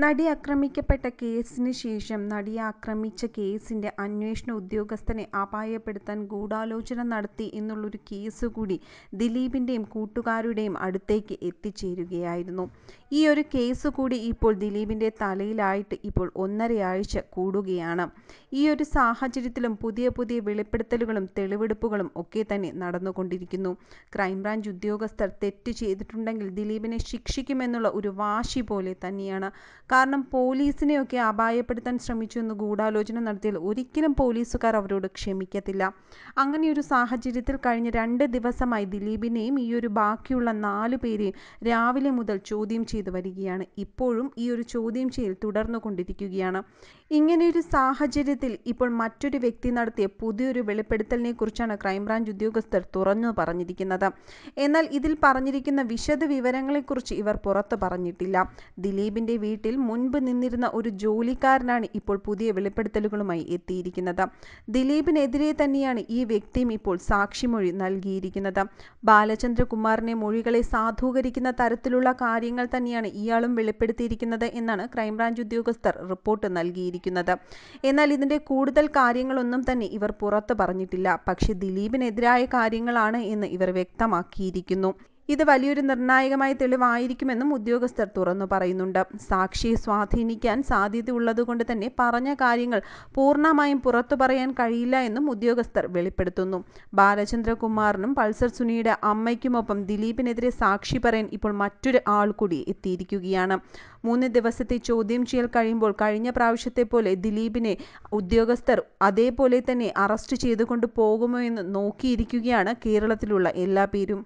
നടി ആക്രമിക്കപ്പെട്ട കേസിന് ശേഷം നടിയെ ആക്രമിച്ച കേസിന്റെ അന്വേഷണ ഉദ്യോഗസ്ഥനെ അപായപ്പെടുത്താൻ ഗൂഢാലോചന നടത്തി എന്നുള്ളൊരു കേസ് കൂടി ദിലീപിന്റെയും കൂട്ടുകാരുടെയും അടുത്തേക്ക് എത്തിച്ചേരുകയായിരുന്നു ഈ ഒരു കേസ് കൂടി ഇപ്പോൾ ദിലീപിന്റെ തലയിലായിട്ട് ഇപ്പോൾ ഒന്നരയാഴ്ച കൂടുകയാണ് ഈ ഒരു സാഹചര്യത്തിലും പുതിയ പുതിയ വെളിപ്പെടുത്തലുകളും തെളിവെടുപ്പുകളും ഒക്കെ തന്നെ നടന്നുകൊണ്ടിരിക്കുന്നു ക്രൈംബ്രാഞ്ച് ഉദ്യോഗസ്ഥർ തെറ്റ് ചെയ്തിട്ടുണ്ടെങ്കിൽ ദിലീപിനെ ശിക്ഷിക്കുമെന്നുള്ള ഒരു വാശി പോലെ തന്നെയാണ് കാരണം പോലീസിനെയൊക്കെ അപായപ്പെടുത്താൻ ശ്രമിച്ചു എന്ന് ഗൂഢാലോചന നടത്തിയാൽ ഒരിക്കലും പോലീസുകാർ അവരോട് ക്ഷമിക്കത്തില്ല ഒരു സാഹചര്യത്തിൽ കഴിഞ്ഞ രണ്ട് ദിവസമായി ദിലീപിനെയും ഈ ഒരു ബാക്കിയുള്ള നാലു പേരെയും രാവിലെ മുതൽ ചോദ്യം ചെയ്തു വരികയാണ് ഇപ്പോഴും ഈ ഒരു ചോദ്യം ചെയ്യൽ തുടർന്നു കൊണ്ടിരിക്കുകയാണ് ഇങ്ങനെയൊരു സാഹചര്യത്തിൽ ഇപ്പോൾ മറ്റൊരു വ്യക്തി നടത്തിയ പുതിയൊരു വെളിപ്പെടുത്തലിനെ കുറിച്ചാണ് ക്രൈംബ്രാഞ്ച് ഉദ്യോഗസ്ഥർ തുറന്നു പറഞ്ഞിരിക്കുന്നത് എന്നാൽ ഇതിൽ പറഞ്ഞിരിക്കുന്ന വിശദ വിവരങ്ങളെക്കുറിച്ച് ഇവർ പുറത്തു പറഞ്ഞിട്ടില്ല ദിലീപിന്റെ വീട്ടിൽ മുൻപ് നിന്നിരുന്ന ഒരു ജോലിക്കാരനാണ് ഇപ്പോൾ പുതിയ വെളിപ്പെടുത്തലുകളുമായി എത്തിയിരിക്കുന്നത് ദിലീപിനെതിരെ തന്നെയാണ് ഈ വ്യക്തിയും ഇപ്പോൾ സാക്ഷിമൊഴി നൽകിയിരിക്കുന്നത് ബാലചന്ദ്രകുമാറിനെ മൊഴികളെ സാധൂകരിക്കുന്ന തരത്തിലുള്ള കാര്യങ്ങൾ തന്നെയാണ് ഇയാളും വെളിപ്പെടുത്തിയിരിക്കുന്നത് എന്നാണ് ക്രൈംബ്രാഞ്ച് ഉദ്യോഗസ്ഥർ റിപ്പോർട്ട് നൽകിയിരിക്കുന്നത് എന്നാൽ ഇതിന്റെ കൂടുതൽ കാര്യങ്ങളൊന്നും തന്നെ ഇവർ പുറത്തു പറഞ്ഞിട്ടില്ല പക്ഷേ ദിലീപിനെതിരായ കാര്യങ്ങളാണ് എന്ന് ഇവർ വ്യക്തമാക്കിയിരിക്കുന്നു ഇത് വലിയൊരു നിർണായകമായ തെളിവായിരിക്കുമെന്നും ഉദ്യോഗസ്ഥർ തുറന്നു പറയുന്നുണ്ട് സാക്ഷിയെ സ്വാധീനിക്കാൻ സാധ്യതയുള്ളതുകൊണ്ട് തന്നെ പറഞ്ഞ കാര്യങ്ങൾ പൂർണ്ണമായും പുറത്തു പറയാൻ കഴിയില്ല എന്നും ഉദ്യോഗസ്ഥർ വെളിപ്പെടുത്തുന്നു ബാലചന്ദ്രകുമാറിനും പൾസർ സുനിയുടെ അമ്മയ്ക്കുമൊപ്പം ദിലീപിനെതിരെ സാക്ഷി പറയാൻ ഇപ്പോൾ മറ്റൊരു ആൾ കൂടി എത്തിയിരിക്കുകയാണ് മൂന്ന് ദിവസത്തെ ചോദ്യം ചെയ്യൽ കഴിയുമ്പോൾ കഴിഞ്ഞ പ്രാവശ്യത്തെ പോലെ ദിലീപിനെ ഉദ്യോഗസ്ഥർ അതേപോലെ തന്നെ അറസ്റ്റ് ചെയ്തുകൊണ്ട് പോകുമോ എന്ന് നോക്കിയിരിക്കുകയാണ് കേരളത്തിലുള്ള എല്ലാ പേരും